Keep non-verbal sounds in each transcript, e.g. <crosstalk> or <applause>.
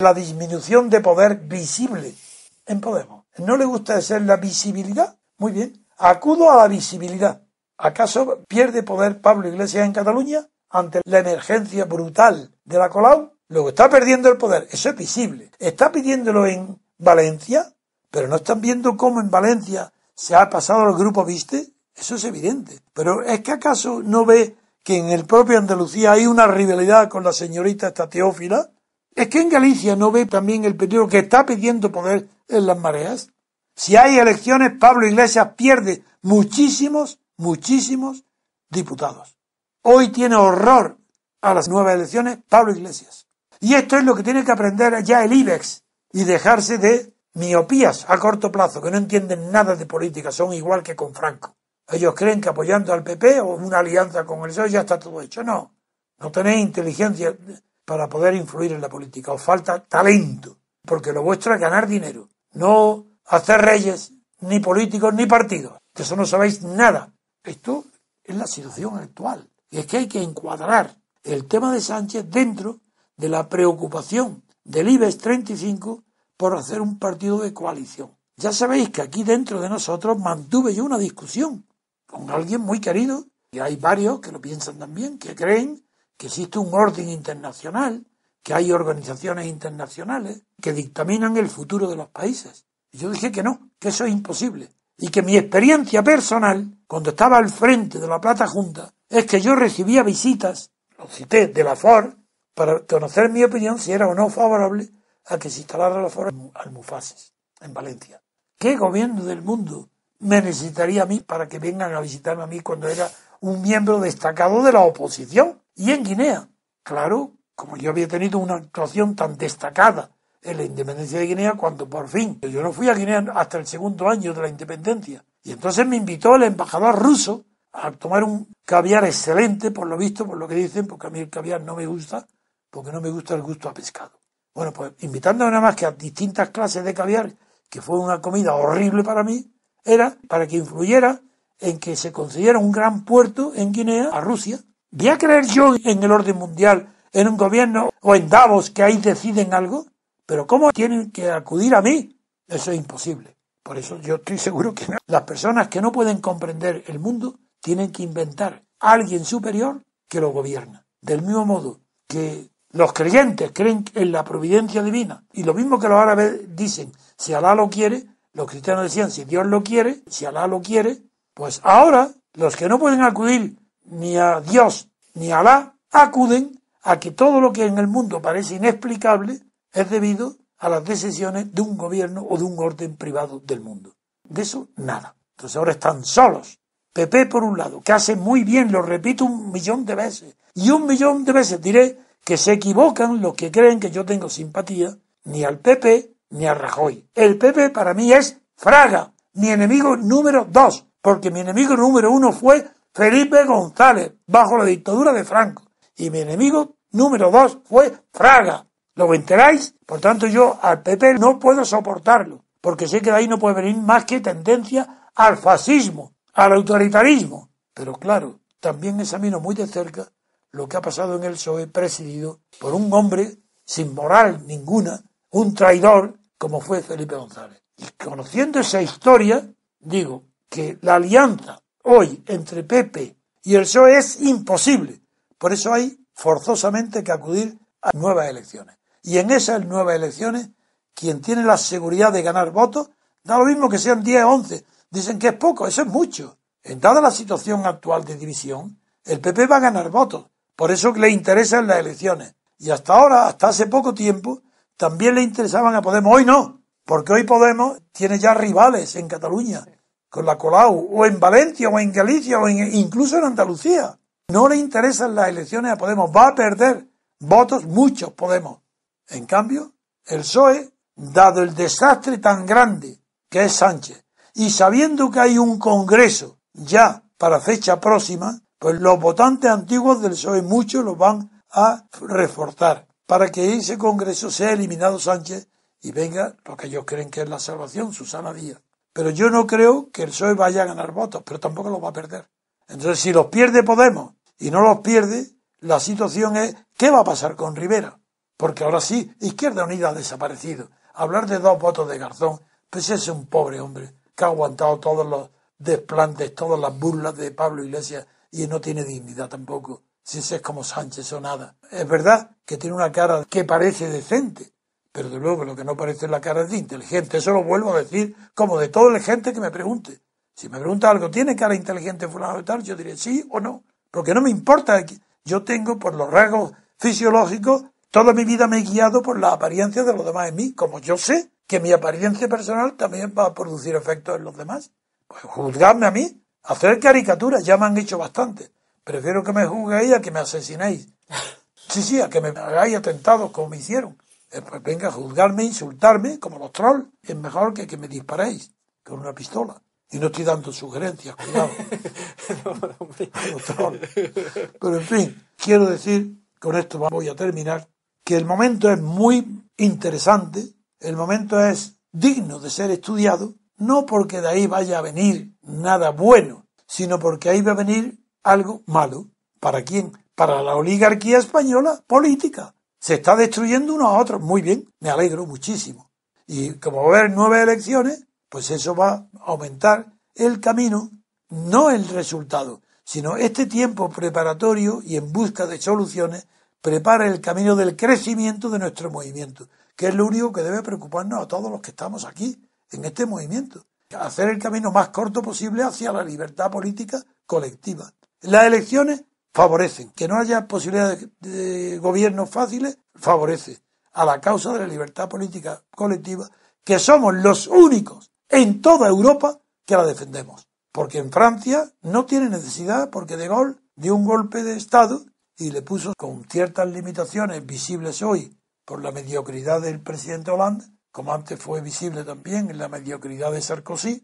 la disminución de poder visible en Podemos. ¿No le gusta ser la visibilidad? Muy bien, acudo a la visibilidad. ¿Acaso pierde poder Pablo Iglesias en Cataluña ante la emergencia brutal de la Colau? Luego está perdiendo el poder, eso es visible. Está pidiéndolo en Valencia, pero no están viendo cómo en Valencia se ha pasado al grupo Viste, eso es evidente. Pero es que acaso no ve que en el propio Andalucía hay una rivalidad con la señorita esta es que en Galicia no ve también el peligro que está pidiendo poder en las mareas. Si hay elecciones, Pablo Iglesias pierde muchísimos, muchísimos diputados. Hoy tiene horror a las nuevas elecciones Pablo Iglesias. Y esto es lo que tiene que aprender ya el IBEX y dejarse de miopías a corto plazo, que no entienden nada de política, son igual que con Franco. Ellos creen que apoyando al PP o una alianza con el PSOE ya está todo hecho. No, no tenéis inteligencia para poder influir en la política. Os falta talento, porque lo vuestro es ganar dinero, no hacer reyes, ni políticos, ni partidos. De eso no sabéis nada. Esto es la situación actual. Y es que hay que encuadrar el tema de Sánchez dentro de la preocupación del IBEX 35 por hacer un partido de coalición. Ya sabéis que aquí dentro de nosotros mantuve yo una discusión con alguien muy querido, y hay varios que lo piensan también, que creen que existe un orden internacional, que hay organizaciones internacionales que dictaminan el futuro de los países. yo dije que no, que eso es imposible. Y que mi experiencia personal, cuando estaba al frente de la Plata Junta, es que yo recibía visitas, lo cité, de la FOR, para conocer mi opinión si era o no favorable a que se instalara la FOR al Almufaces, en Valencia. ¿Qué gobierno del mundo me necesitaría a mí para que vengan a visitarme a mí cuando era un miembro destacado de la oposición? Y en Guinea, claro, como yo había tenido una actuación tan destacada en la independencia de Guinea, cuando por fin yo no fui a Guinea hasta el segundo año de la independencia. Y entonces me invitó el embajador ruso a tomar un caviar excelente, por lo visto, por lo que dicen, porque a mí el caviar no me gusta, porque no me gusta el gusto a pescado. Bueno, pues invitando nada más que a distintas clases de caviar, que fue una comida horrible para mí, era para que influyera en que se concediera un gran puerto en Guinea a Rusia ¿Voy a creer yo en el orden mundial, en un gobierno o en Davos que ahí deciden algo? Pero ¿cómo tienen que acudir a mí? Eso es imposible. Por eso yo estoy seguro que las personas que no pueden comprender el mundo tienen que inventar a alguien superior que lo gobierna. Del mismo modo que los creyentes creen en la providencia divina y lo mismo que los árabes dicen, si Alá lo quiere, los cristianos decían, si Dios lo quiere, si Alá lo quiere, pues ahora los que no pueden acudir ni a Dios, ni a Alá, acuden a que todo lo que en el mundo parece inexplicable es debido a las decisiones de un gobierno o de un orden privado del mundo. De eso nada. Entonces ahora están solos. PP por un lado, que hace muy bien, lo repito un millón de veces, y un millón de veces diré que se equivocan los que creen que yo tengo simpatía ni al PP ni a Rajoy. El PP para mí es Fraga, mi enemigo número dos, porque mi enemigo número uno fue Felipe González, bajo la dictadura de Franco. Y mi enemigo número dos fue Fraga. ¿Lo enteráis? Por tanto, yo al PP no puedo soportarlo, porque sé que de ahí no puede venir más que tendencia al fascismo, al autoritarismo. Pero claro, también examino muy de cerca lo que ha pasado en el PSOE presidido por un hombre sin moral ninguna, un traidor como fue Felipe González. Y conociendo esa historia, digo que la alianza hoy entre PP y el PSOE es imposible. Por eso hay forzosamente que acudir a nuevas elecciones. Y en esas nuevas elecciones, quien tiene la seguridad de ganar votos, da lo mismo que sean 10 o 11. Dicen que es poco, eso es mucho. En dada la situación actual de división, el PP va a ganar votos. Por eso le interesan las elecciones. Y hasta ahora, hasta hace poco tiempo, también le interesaban a Podemos. Hoy no, porque hoy Podemos tiene ya rivales en Cataluña con la Colau, o en Valencia, o en Galicia, o en, incluso en Andalucía. No le interesan las elecciones a Podemos, va a perder votos muchos Podemos. En cambio, el PSOE, dado el desastre tan grande que es Sánchez, y sabiendo que hay un Congreso ya para fecha próxima, pues los votantes antiguos del PSOE muchos los van a reforzar para que ese Congreso sea eliminado Sánchez y venga lo que ellos creen que es la salvación, Susana Díaz. Pero yo no creo que el PSOE vaya a ganar votos, pero tampoco los va a perder. Entonces, si los pierde Podemos y no los pierde, la situación es ¿qué va a pasar con Rivera? Porque ahora sí, Izquierda Unida ha desaparecido. Hablar de dos votos de Garzón, pues es un pobre hombre que ha aguantado todos los desplantes, todas las burlas de Pablo Iglesias y no tiene dignidad tampoco, si ese es como Sánchez o nada. Es verdad que tiene una cara que parece decente, pero de luego lo que no parece la cara de inteligente. Eso lo vuelvo a decir como de toda la gente que me pregunte. Si me pregunta algo, ¿tiene cara inteligente fulano de tal? Yo diré sí o no. Porque no me importa. Yo tengo por los rasgos fisiológicos, toda mi vida me he guiado por la apariencia de los demás en mí. Como yo sé que mi apariencia personal también va a producir efectos en los demás. Pues juzgadme a mí. Hacer caricaturas ya me han hecho bastante. Prefiero que me juzguéis a que me asesinéis. Sí, sí, a que me hagáis atentados como me hicieron. Eh, pues venga, juzgarme, insultarme, como los trolls, es mejor que que me disparéis con una pistola. Y no estoy dando sugerencias, cuidado. <laughs> <laughs> Pero en fin, quiero decir, con esto voy a terminar, que el momento es muy interesante, el momento es digno de ser estudiado, no porque de ahí vaya a venir nada bueno, sino porque ahí va a venir algo malo. ¿Para quién? Para la oligarquía española política, se está destruyendo unos a otros. Muy bien, me alegro muchísimo. Y como va a haber nueve elecciones, pues eso va a aumentar el camino, no el resultado, sino este tiempo preparatorio y en busca de soluciones prepara el camino del crecimiento de nuestro movimiento, que es lo único que debe preocuparnos a todos los que estamos aquí, en este movimiento. Hacer el camino más corto posible hacia la libertad política colectiva. Las elecciones favorecen. Que no haya posibilidades de, gobiernos fáciles, favorece a la causa de la libertad política colectiva, que somos los únicos en toda Europa que la defendemos. Porque en Francia no tiene necesidad, porque De Gaulle dio un golpe de Estado y le puso con ciertas limitaciones visibles hoy por la mediocridad del presidente Hollande, como antes fue visible también en la mediocridad de Sarkozy,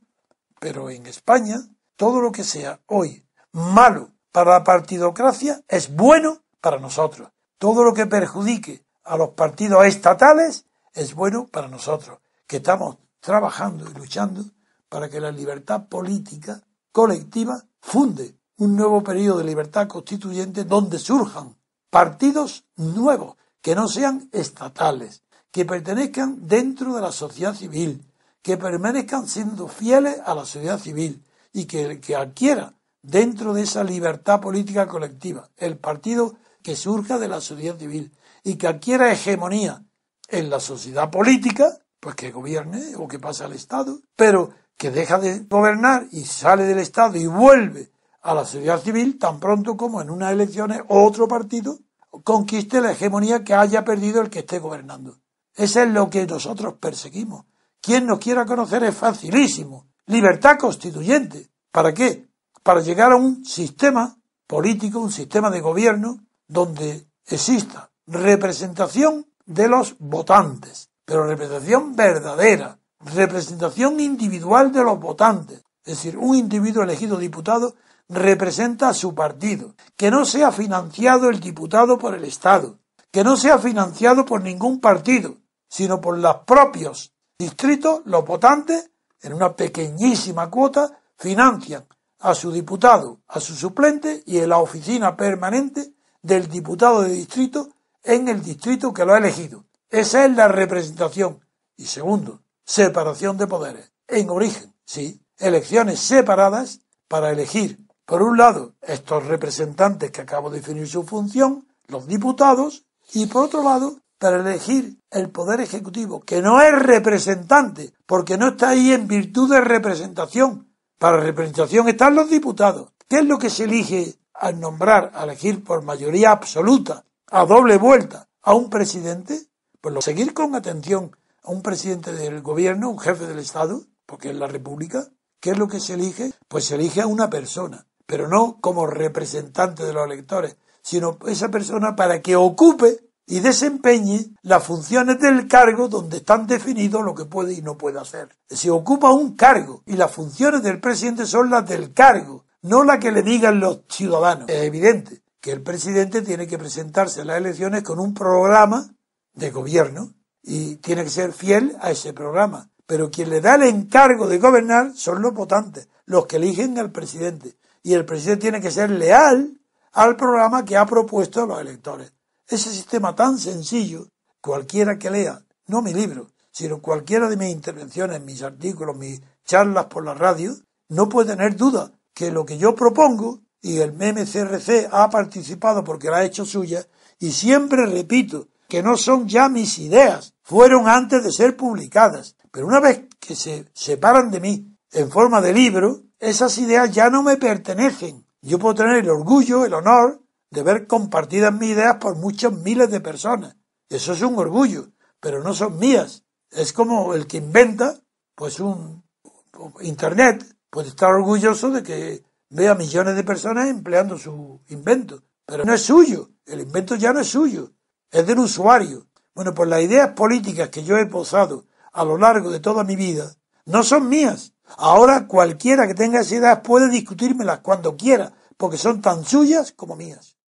pero en España todo lo que sea hoy malo para la partidocracia es bueno para nosotros. Todo lo que perjudique a los partidos estatales es bueno para nosotros, que estamos trabajando y luchando para que la libertad política colectiva funde un nuevo periodo de libertad constituyente donde surjan partidos nuevos, que no sean estatales, que pertenezcan dentro de la sociedad civil, que permanezcan siendo fieles a la sociedad civil y que adquieran que adquiera dentro de esa libertad política colectiva, el partido que surja de la sociedad civil y que adquiera hegemonía en la sociedad política, pues que gobierne o que pase al Estado, pero que deja de gobernar y sale del Estado y vuelve a la sociedad civil tan pronto como en unas elecciones otro partido conquiste la hegemonía que haya perdido el que esté gobernando. Eso es lo que nosotros perseguimos. Quien nos quiera conocer es facilísimo. Libertad constituyente. ¿Para qué? para llegar a un sistema político, un sistema de gobierno donde exista representación de los votantes, pero representación verdadera, representación individual de los votantes. Es decir, un individuo elegido diputado representa a su partido, que no sea financiado el diputado por el Estado, que no sea financiado por ningún partido, sino por los propios distritos, los votantes, en una pequeñísima cuota, financian a su diputado, a su suplente y en la oficina permanente del diputado de distrito en el distrito que lo ha elegido. Esa es la representación. Y segundo, separación de poderes. En origen, sí, elecciones separadas para elegir, por un lado, estos representantes que acabo de definir su función, los diputados, y por otro lado, para elegir el Poder Ejecutivo, que no es representante, porque no está ahí en virtud de representación, para representación están los diputados. ¿Qué es lo que se elige al nombrar, a elegir por mayoría absoluta, a doble vuelta, a un presidente? Pues lo, seguir con atención a un presidente del gobierno, un jefe del Estado, porque es la República. ¿Qué es lo que se elige? Pues se elige a una persona, pero no como representante de los electores, sino esa persona para que ocupe y desempeñe las funciones del cargo donde están definidos lo que puede y no puede hacer. Si ocupa un cargo y las funciones del presidente son las del cargo, no las que le digan los ciudadanos. Es evidente que el presidente tiene que presentarse a las elecciones con un programa de gobierno y tiene que ser fiel a ese programa. Pero quien le da el encargo de gobernar son los votantes, los que eligen al presidente. Y el presidente tiene que ser leal al programa que ha propuesto a los electores. Ese sistema tan sencillo, cualquiera que lea, no mi libro, sino cualquiera de mis intervenciones, mis artículos, mis charlas por la radio, no puede tener duda que lo que yo propongo y el MMCRC ha participado porque la ha hecho suya, y siempre repito que no son ya mis ideas, fueron antes de ser publicadas, pero una vez que se separan de mí en forma de libro, esas ideas ya no me pertenecen. Yo puedo tener el orgullo, el honor de ver compartidas mis ideas por muchos miles de personas. Eso es un orgullo, pero no son mías. Es como el que inventa, pues un Internet, puede estar orgulloso de que vea millones de personas empleando su invento, pero no es suyo, el invento ya no es suyo, es del usuario. Bueno, pues las ideas políticas que yo he posado a lo largo de toda mi vida no son mías. Ahora cualquiera que tenga esas ideas puede discutírmelas cuando quiera, porque son tan suyas como mías.